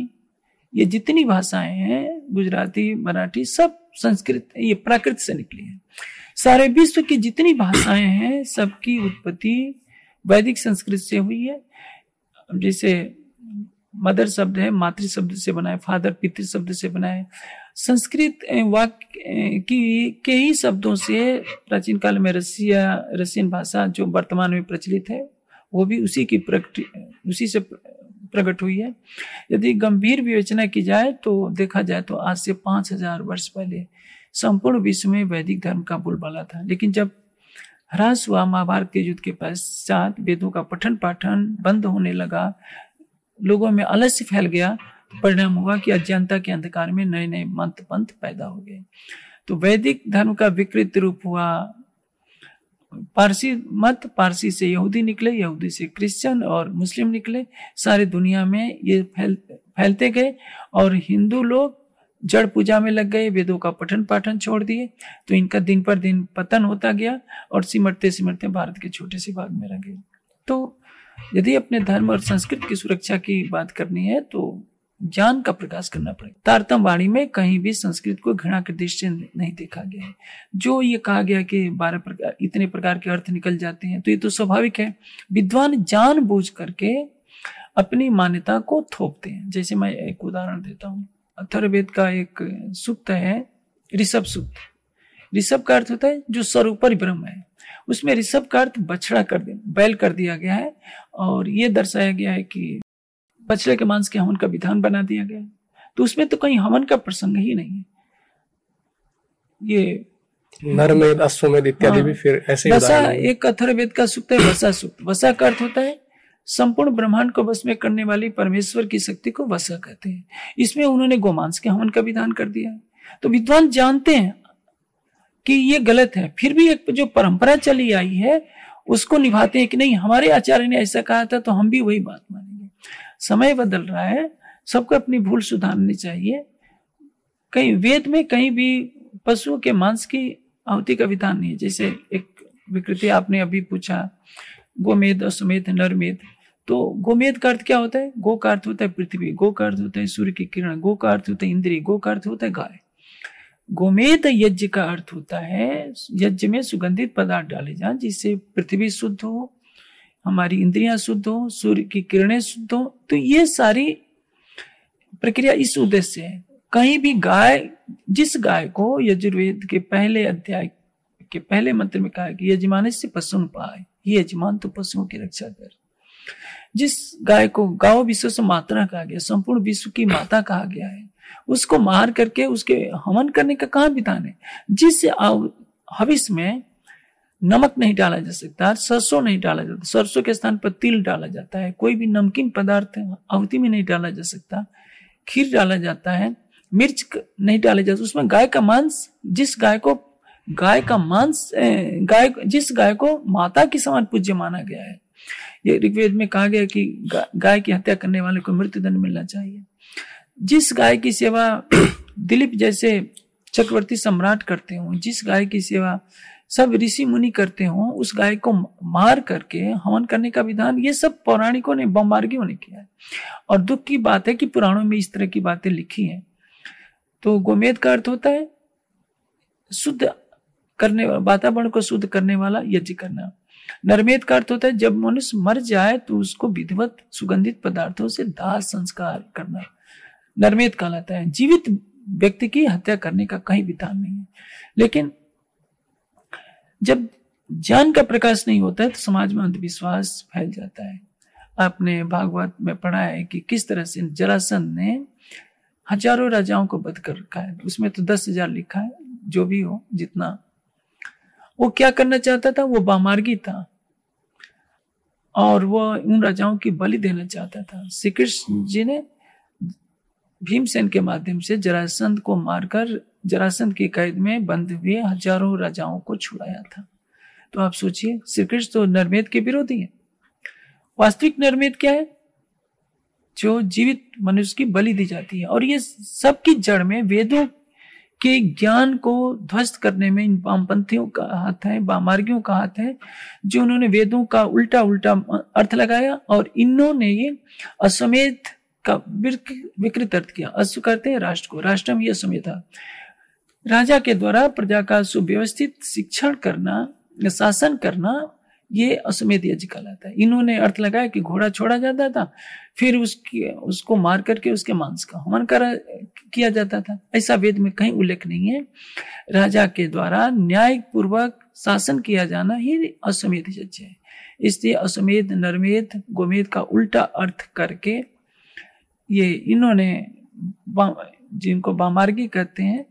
ये जितनी भाषाएं हैं गुजराती मराठी सब संस्कृत ये प्राकृत से निकली है सारे विश्व की जितनी भाषाएं हैं सबकी उत्पत्ति वैदिक संस्कृत से हुई है जैसे मदर शब्द है मातृ शब्द से बना है फादर पितृ शब्द से बना है संस्कृत वाक्य की के ही शब्दों से प्राचीन काल में रसिया रसियन भाषा जो वर्तमान में प्रचलित है वो भी उसी की प्रकट उसी से प्रकट हुई है यदि गंभीर विवेचना की जाए तो देखा जाए तो आज से पाँच हजार वर्ष पहले संपूर्ण विश्व में वैदिक धर्म का बोलबाला था लेकिन जब ह्रास हुआ महाभारत के युद्ध के पश्चात वेदों का पठन पाठन बंद होने लगा लोगों में आलस्य फैल गया परिणाम हुआ कि अज्ञानता के अंधकार में नए नए मंत्र पंथ पैदा हो गए तो वैदिक धर्म का विकृत रूप हुआ पारसी मत पारसी से यहूदी निकले यहूदी से क्रिश्चियन और मुस्लिम निकले सारे दुनिया में ये फैल फैलते गए और हिंदू लोग जड़ पूजा में लग गए वेदों का पठन पाठन छोड़ दिए तो इनका दिन पर दिन पतन होता गया और सिमटते सिमटते भारत के छोटे से भाग में रह गए तो यदि अपने धर्म और संस्कृत की सुरक्षा की बात करनी है तो ज्ञान का प्रकाश करना पड़ेगा तारतम वाणी में कहीं भी संस्कृत को घृणा के दृष्टि नहीं देखा गया है जो ये कहा गया कि बारह प्रकार इतने प्रकार के अर्थ निकल जाते हैं तो ये तो स्वाभाविक है विद्वान जान बूझ करके अपनी मान्यता को थोपते हैं जैसे मैं एक उदाहरण देता हूँ अथर्वेद का एक सूक्त है ऋषभ सूक्त ऋषभ का अर्थ होता है जो सर्वोपरि ब्रह्म है उसमें ऋषभ का अर्थ बछड़ा कर दिया बैल कर दिया गया है और ये दर्शाया गया है कि बछड़े के मांस के हवन का विधान बना दिया गया है तो उसमें तो कहीं हवन का प्रसंग ही नहीं है ये नरमेद अश्वमेध इत्यादि हाँ, भी फिर ऐसे वसा एक अथर्वेद का सूक्त है वसा सूक्त वसा का अर्थ होता है संपूर्ण ब्रह्मांड को बस में करने वाली परमेश्वर की शक्ति को वसा कहते हैं इसमें उन्होंने गोमांस के हवन का विधान कर दिया है तो विद्वान जानते हैं कि ये गलत है फिर भी एक जो परंपरा चली आई है उसको निभाते हैं कि नहीं हमारे आचार्य ने ऐसा कहा था तो हम भी वही बात मानेंगे समय बदल रहा है सबको अपनी भूल सुधारनी चाहिए कहीं वेद में कहीं भी पशुओं के मांस की आहुति का विधान नहीं है जैसे एक विकृति आपने अभी पूछा गोमेद अश्वमेध नरमेद तो गोमेद का अर्थ क्या होता है गो का अर्थ होता है पृथ्वी गो का अर्थ होता है सूर्य की किरण गो का अर्थ होता है इंद्री गो का अर्थ होता है गाय गोमेद यज्ञ का अर्थ होता है यज्ञ में सुगंधित पदार्थ डाले जाए जिससे पृथ्वी शुद्ध हो हमारी इंद्रियां शुद्ध हो सूर्य की किरणें शुद्ध हो तो ये सारी प्रक्रिया इस उद्देश्य है कहीं भी गाय जिस गाय को यजुर्वेद के पहले अध्याय के पहले मंत्र में कहा कि यजमान से पशु पाए ये यजमान तो पशुओं की रक्षा कर जिस गाय को गाओ विश्व से मात्रा कहा गया संपूर्ण विश्व की माता कहा गया है उसको मार करके उसके हवन करने का कहाँ बिताने जिससे जिस में नमक नहीं डाला जा सकता सरसों नहीं डाला जाता सरसों के स्थान पर तिल डाला जाता है कोई भी नमकीन पदार्थ अवधि में नहीं डाला जा सकता खीर डाला जाता है मिर्च नहीं डाला जाता उसमें गाय का मांस जिस गाय को गाय का मांस गाय जिस गाय को माता के समान पूज्य माना गया है ये ऋग्वेद में कहा गया कि गाय की हत्या करने वाले को मृत्यु दंड मिलना चाहिए जिस गाय की सेवा दिलीप जैसे चक्रवर्ती सम्राट करते हों जिस गाय की सेवा सब ऋषि मुनि करते हों उस गाय को मार करके हवन करने का विधान ये सब पौराणिकों ने बम्बार्गियों ने किया है और दुख की बात है कि पुराणों में इस तरह की बातें लिखी हैं तो गोमेद का अर्थ होता है शुद्ध करने वातावरण को शुद्ध करने वाला यज्ञ करना नरमेद का अर्थ होता है जब मनुष्य मर जाए तो उसको विधिवत सुगंधित पदार्थों से दाह संस्कार करना नरमेद कहलाता है जीवित व्यक्ति की हत्या करने का कहीं विधान नहीं है लेकिन जब ज्ञान का प्रकाश नहीं होता है तो समाज में अंधविश्वास फैल जाता है आपने भागवत में पढ़ा है कि किस तरह से जरासंध ने हजारों राजाओं को बद कर रखा है उसमें तो दस हजार लिखा है जो भी हो जितना वो क्या करना चाहता था वो बामार्गी था और वो उन राजाओं की बलि देना चाहता था श्री कृष्ण जी ने भीमसेन के माध्यम से जरासंध को मारकर जरासंध की कैद में बंद हुए हजारों राजाओं को छुड़ाया था तो आप सोचिए श्री कृष्ण तो नरमेद के विरोधी है वास्तविक नरमेद क्या है जो जीवित मनुष्य की बलि दी जाती है और ये सबकी जड़ में वेदों के ज्ञान को ध्वस्त करने में इन वामपंथियों का हाथ है वामार्गियों का हाथ है जो उन्होंने वेदों का उल्टा उल्टा अर्थ लगाया और इन्होंने ये असमेत का विकृत अर्थ किया अश्व करते हैं राष्ट्र को राष्ट्रम यह समय था राजा के द्वारा प्रजा का सुव्यवस्थित शिक्षण करना शासन करना ये अश्वमेध यज्ञ कहलाता है इन्होंने अर्थ लगाया कि घोड़ा छोड़ा जाता था फिर उसकी उसको मार करके उसके मांस का हमन कर किया जाता था ऐसा वेद में कहीं उल्लेख नहीं है राजा के द्वारा न्याय पूर्वक शासन किया जाना ही अश्वमेध यज्ञ है इसलिए अश्वमेध नरमेध गोमेध का उल्टा अर्थ करके ये इन्होंने जिनको बामार्गी कहते हैं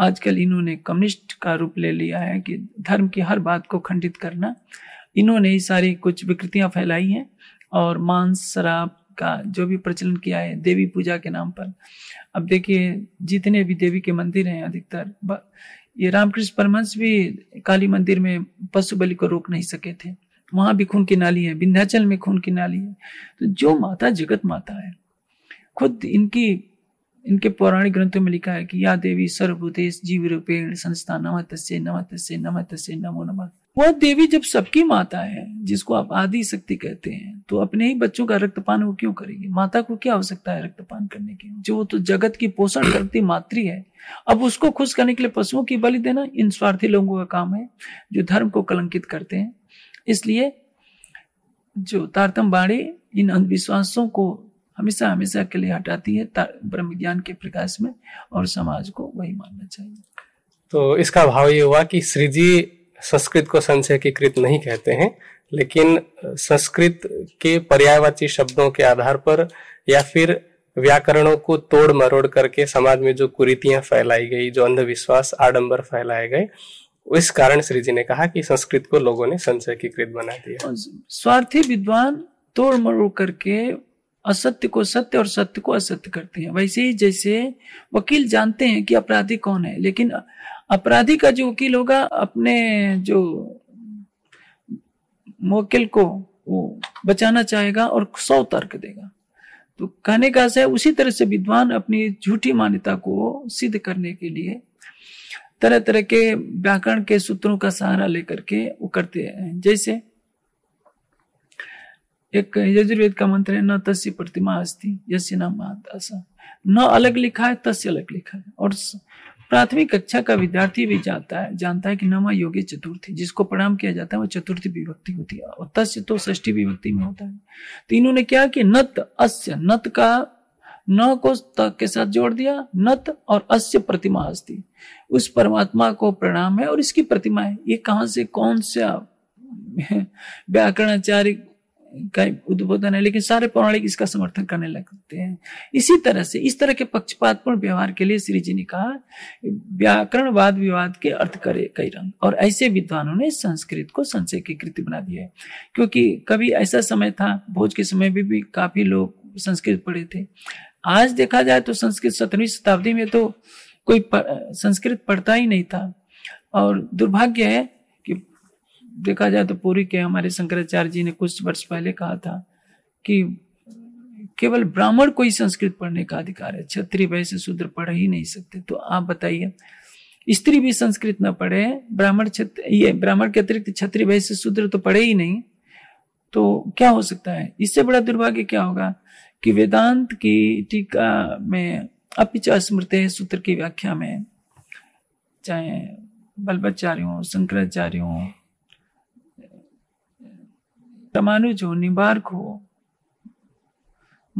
आजकल इन्होंने कम्युनिस्ट का रूप ले लिया है कि धर्म की हर बात को खंडित करना इन्होंने ही सारी कुछ विकृतियां फैलाई हैं और मांस शराब का जो भी प्रचलन किया है देवी पूजा के नाम पर अब देखिए जितने भी देवी के मंदिर हैं अधिकतर ये रामकृष्ण परमंश भी काली मंदिर में पशु बलि को रोक नहीं सके थे वहां भी खून की नाली है विंध्याचल में खून की नाली है तो जो माता जगत माता है खुद इनकी इनके पौराणिक ग्रंथों में लिखा है कि या देवी सर्वभूतेश जीव रूपेण संस्था नम तस्य नम तस्य नम तस्य नमो नम वह देवी जब सबकी माता है जिसको आप आदि शक्ति कहते हैं तो अपने ही बच्चों का रक्तपान वो क्यों करेगी माता को क्या आवश्यकता है रक्तपान करने की जो तो जगत की पोषण करती मातृ है अब उसको खुश करने के लिए पशुओं की बलि देना इन स्वार्थी लोगों का काम है जो धर्म को कलंकित करते हैं इसलिए जो तारतम बाड़ी इन अंधविश्वासों को हमेशा हमेशा के लिए हटाती है ब्रह्म ज्ञान के प्रकाश में और समाज को वही मानना चाहिए तो इसका भाव ये हुआ कि श्री जी संस्कृत को संशय की कृत नहीं कहते हैं लेकिन संस्कृत के पर्यायवाची शब्दों के आधार पर या फिर व्याकरणों को तोड़ मरोड़ करके समाज में जो कुरीतियां फैलाई गई जो अंधविश्वास आडंबर फैलाए गए इस कारण श्री जी ने कहा कि संस्कृत को लोगों ने संशय की कृत बना दिया स्वार्थी विद्वान तोड़ मरोड़ करके असत्य को सत्य और सत्य को असत्य करते हैं वैसे ही जैसे वकील जानते हैं कि अपराधी कौन है लेकिन अपराधी का जो वकील होगा अपने जो मोकिल को वो बचाना चाहेगा और सौ तर्क देगा तो कहने का है उसी तरह से विद्वान अपनी झूठी मान्यता को सिद्ध करने के लिए तरह तरह के व्याकरण के सूत्रों का सहारा लेकर के वो करते हैं जैसे एक यजुर्वेद का मंत्र है न तस्य प्रतिमा अस्थि यस्य नाम महादासा न अलग लिखा है तस्य अलग लिखा है और प्राथमिक कक्षा का विद्यार्थी भी जानता है जानता है कि नमा योगी चतुर्थी जिसको प्रणाम किया जाता है वो चतुर्थी विभक्ति होती है और तस्य तो षष्ठी विभक्ति में होता है तो इन्होंने क्या कि नत अस्य नत का न को त के साथ जोड़ दिया नत और अस्य प्रतिमा अस्ति उस परमात्मा को प्रणाम है और इसकी प्रतिमा है ये कहाँ से कौन सा व्याकरणाचार्य का उद्बोधन है लेकिन सारे पौराणिक इसका समर्थन करने लगते हैं इसी तरह से इस तरह के पक्षपातपूर्ण व्यवहार के लिए श्री जी ने कहा व्याकरण वाद विवाद के अर्थ करे कई रंग और ऐसे विद्वानों ने संस्कृत को संशय की कृति बना दिया है क्योंकि कभी ऐसा समय था भोज के समय भी, भी काफी लोग संस्कृत पढ़े थे आज देखा जाए तो संस्कृत सत्रहवीं शताब्दी में तो कोई संस्कृत पढ़ता ही नहीं था और दुर्भाग्य है देखा जाए तो पूरी के हमारे शंकराचार्य जी ने कुछ वर्ष पहले कहा था कि केवल ब्राह्मण को ही संस्कृत पढ़ने का अधिकार है क्षत्रिय वैसे शूद्र पढ़ ही नहीं सकते तो आप बताइए स्त्री भी संस्कृत न पढ़े ब्राह्मण ये ब्राह्मण के अतिरिक्त क्षत्रिय वैसे शूद्र तो पढ़े ही नहीं तो क्या हो सकता है इससे बड़ा दुर्भाग्य क्या होगा कि वेदांत की टीका में अपिच स्मृत सूत्र की व्याख्या में चाहे बल्बाचार्य हो शंकराचार्य हों तमानु जो तमानुजोनी बारखो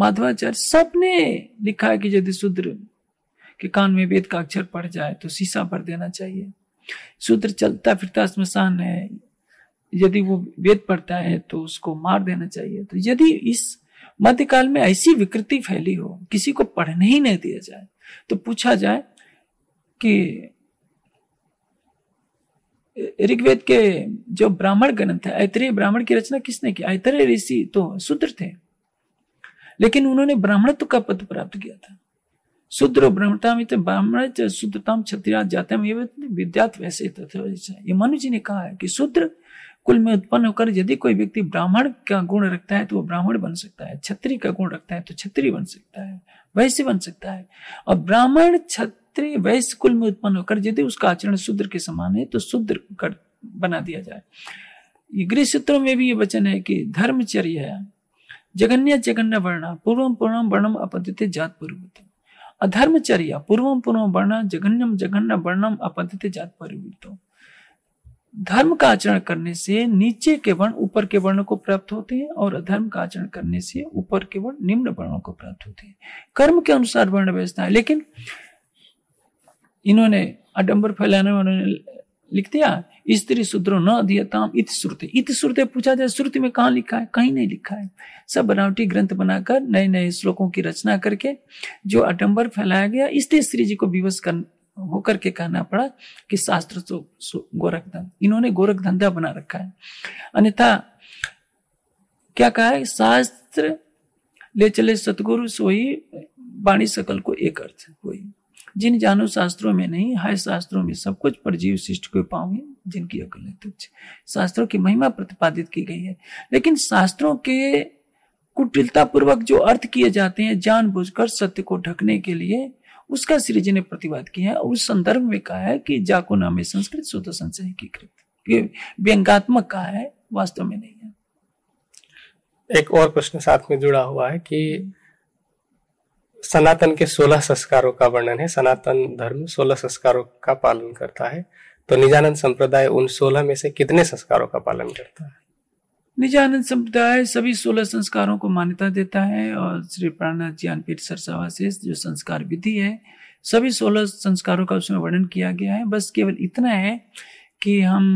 माधवाचार्य सबने लिखा है कि यदि शूद्र के कान में वेद का अक्षर पड़ जाए तो शीशा पर देना चाहिए शूद्र चलता फिरता श्मशान है यदि वो वेद पढ़ता है तो उसको मार देना चाहिए तो यदि इस मध्यकाल में ऐसी विकृति फैली हो किसी को पढ़ने ही नहीं दिया जाए तो पूछा जाए कि ऋग्वेद के जो ब्राह्मण ग्रंथ है ऐतरीय ब्राह्मण की रचना किसने की ऐतरीय ऋषि तो शूद्र थे लेकिन उन्होंने ब्राह्मणत्व का पद प्राप्त किया था शूद्र ब्राह्मणता में तो ब्राह्मण शूद्रताम क्षत्रिया जाते हैं विद्यार्थ वैसे ये मनु जी ने कहा है कि शूद्र कुल में उत्पन्न होकर यदि कोई व्यक्ति ब्राह्मण का गुण रखता है तो वो ब्राह्मण बन सकता है छत्री का गुण रखता है तो छत्री बन सकता है वैसे बन सकता है और ब्राह्मण छत मात्र वैश्य कुल में उत्पन्न होकर यदि उसका आचरण शूद्र के समान है तो शूद्र कर बना दिया जाए गृह सूत्रों में भी ये वचन है कि धर्मचर्य जगन्य जगन्य वर्ण पूर्वम पूर्णम वर्णम अपद्य जात पूर्व अधर्मचर्य पूर्वम पूर्व वर्ण जगन्यम जगन्य वर्णम अपद्य जात परिवृत धर्म का आचरण करने से नीचे के वर्ण ऊपर के वर्ण को प्राप्त होते हैं और अधर्म का आचरण करने से ऊपर के वर्ण निम्न वर्णों को प्राप्त होते हैं कर्म के अनुसार वर्ण व्यवस्था है लेकिन इन्होंने अडम्बर फैलाने उन्होंने लिख दिया स्त्री सूत्रो न दियताम इत श्रुति इत श्रुति पूछा जाए श्रुति में कहा लिखा है कहीं नहीं लिखा है सब बनावटी ग्रंथ बनाकर नए नए श्लोकों की रचना करके जो अडम्बर फैलाया गया इसलिए श्री जी को विवश कर होकर के कहना पड़ा कि शास्त्र तो गोरखधन इन्होंने गोरख धंधा बना रखा है अन्यथा क्या कहा है शास्त्र ले चले सतगुरु सोई वाणी सकल को एक अर्थ हुई जिन जानो शास्त्रों में नहीं हाय शास्त्रों में सब कुछ परजीव शिष्ट को पाओगे जिनकी अकल है तुच्छ शास्त्रों की महिमा प्रतिपादित की गई है लेकिन शास्त्रों के कुटिलता पूर्वक जो अर्थ किए जाते हैं जानबूझकर सत्य को ढकने के लिए उसका श्री जी ने प्रतिवाद किया है और उस संदर्भ में कहा है कि जाको नाम है संस्कृत शुद्ध तो संशय की कृत व्यंगात्मक कहा है वास्तव में नहीं है एक और प्रश्न साथ में जुड़ा हुआ है कि सनातन के सोलह संस्कारों का वर्णन है सनातन धर्म सोलह संस्कारों का पालन करता है तो निजानंद संप्रदाय उन सोलह में से कितने संस्कारों का पालन करता है निजानंद संप्रदाय सभी सोलह संस्कारों को मान्यता देता है और श्री प्राणनाथ जी अनपीठ सरसावा से जो संस्कार विधि है सभी सोलह संस्कारों का उसमें वर्णन किया गया है बस केवल इतना है कि हम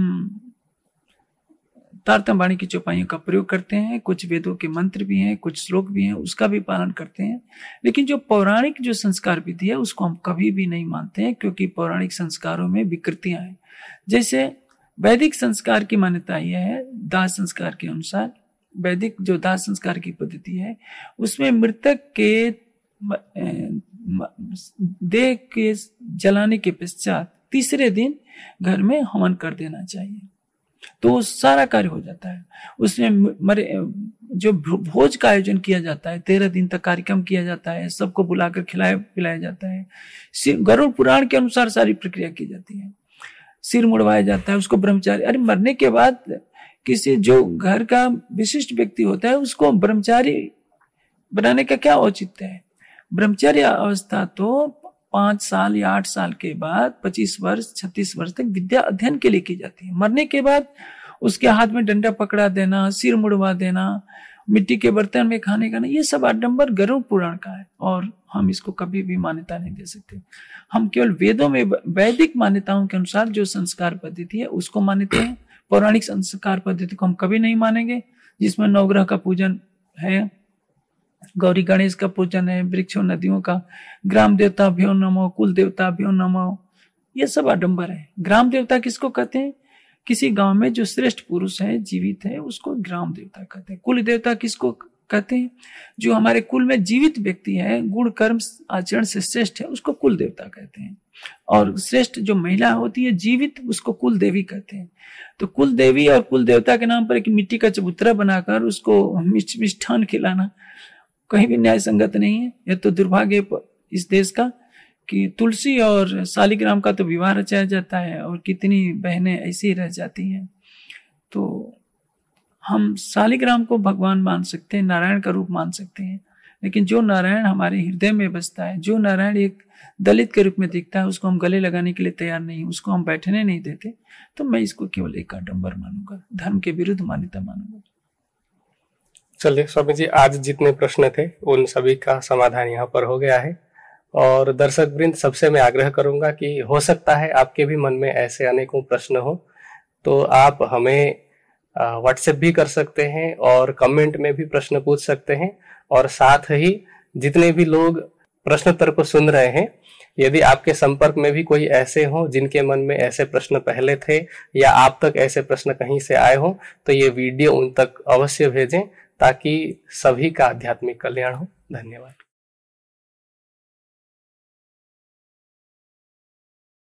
तारतम वाणी की चौपाइयों का प्रयोग करते हैं कुछ वेदों के मंत्र भी हैं कुछ श्लोक भी हैं उसका भी पालन करते हैं लेकिन जो पौराणिक जो संस्कार विधि है उसको हम कभी भी नहीं मानते हैं क्योंकि पौराणिक संस्कारों में विकृतियां हैं जैसे वैदिक संस्कार की मान्यता यह है दाह संस्कार के अनुसार वैदिक जो दाह संस्कार की पद्धति है उसमें मृतक के देह के जलाने के पश्चात तीसरे दिन घर में हवन कर देना चाहिए तो सारा कार्य हो जाता है उसमें मरे जो भोज का आयोजन किया जाता है तेरह दिन तक कार्यक्रम किया जाता है सबको बुलाकर खिलाया पिलाया जाता है गरुड़ पुराण के अनुसार सारी प्रक्रिया की जाती है सिर मुड़वाया जाता है उसको ब्रह्मचारी अरे मरने के बाद किसी जो घर का विशिष्ट व्यक्ति होता है उसको ब्रह्मचारी बनाने का क्या औचित्य है ब्रह्मचर्य अवस्था तो पाँच साल या आठ साल के बाद पच्चीस वर्ष छत्तीस वर्ष तक विद्या अध्ययन के लिए की जाती है मरने के बाद उसके हाथ में डंडा पकड़ा देना सिर मुड़वा देना मिट्टी के बर्तन में खाने का ना ये सब आडम्बर गर्व पुराण का है और हम इसको कभी भी मान्यता नहीं दे सकते हम केवल वेदों में वैदिक मान्यताओं के अनुसार जो संस्कार पद्धति है उसको मानते हैं पौराणिक संस्कार पद्धति को हम कभी नहीं मानेंगे जिसमें नवग्रह का पूजन है गौरी गणेश का पूजन है वृक्षों नदियों का ग्राम देवता भ्यो नमो कुल देवता भ्यो नमो ये सब आडम्बर है ग्राम देवता किसको कहते हैं किसी गांव में जो श्रेष्ठ पुरुष है जीवित है उसको ग्राम देवता कहते हैं कुल देवता किसको कहते हैं जो हमारे कुल में जीवित व्यक्ति है गुण कर्म आचरण से श्रेष्ठ है उसको कुल देवता कहते हैं और श्रेष्ठ जो महिला होती है जीवित उसको कुल देवी कहते हैं तो कुल देवी और कुल देवता के नाम पर एक मिट्टी का चबूतरा बनाकर उसको मिष्ठान खिलाना कहीं भी न्याय संगत नहीं है यह तो दुर्भाग्य इस देश का कि तुलसी और शालिग्राम का तो विवाह रचाया जाता है और कितनी बहनें ऐसी रह जाती हैं तो हम शालिग्राम को भगवान मान सकते हैं नारायण का रूप मान सकते हैं लेकिन जो नारायण हमारे हृदय में बसता है जो नारायण एक दलित के रूप में दिखता है उसको हम गले लगाने के लिए तैयार नहीं उसको हम बैठने नहीं देते तो मैं इसको केवल एक आडम्बर मानूंगा धर्म के विरुद्ध मान्यता मानूंगा चलिए स्वामी जी आज जितने प्रश्न थे उन सभी का समाधान यहाँ पर हो गया है और दर्शक वृंद सबसे मैं आग्रह करूंगा कि हो सकता है आपके भी मन में ऐसे अनेकों प्रश्न हो तो आप हमें व्हाट्सएप भी कर सकते हैं और कमेंट में भी प्रश्न पूछ सकते हैं और साथ ही जितने भी लोग प्रश्नोत्तर को सुन रहे हैं यदि आपके संपर्क में भी कोई ऐसे हो जिनके मन में ऐसे प्रश्न पहले थे या आप तक ऐसे प्रश्न कहीं से आए हो तो ये वीडियो उन तक अवश्य भेजें ताकि सभी का आध्यात्मिक कल्याण हो धन्यवाद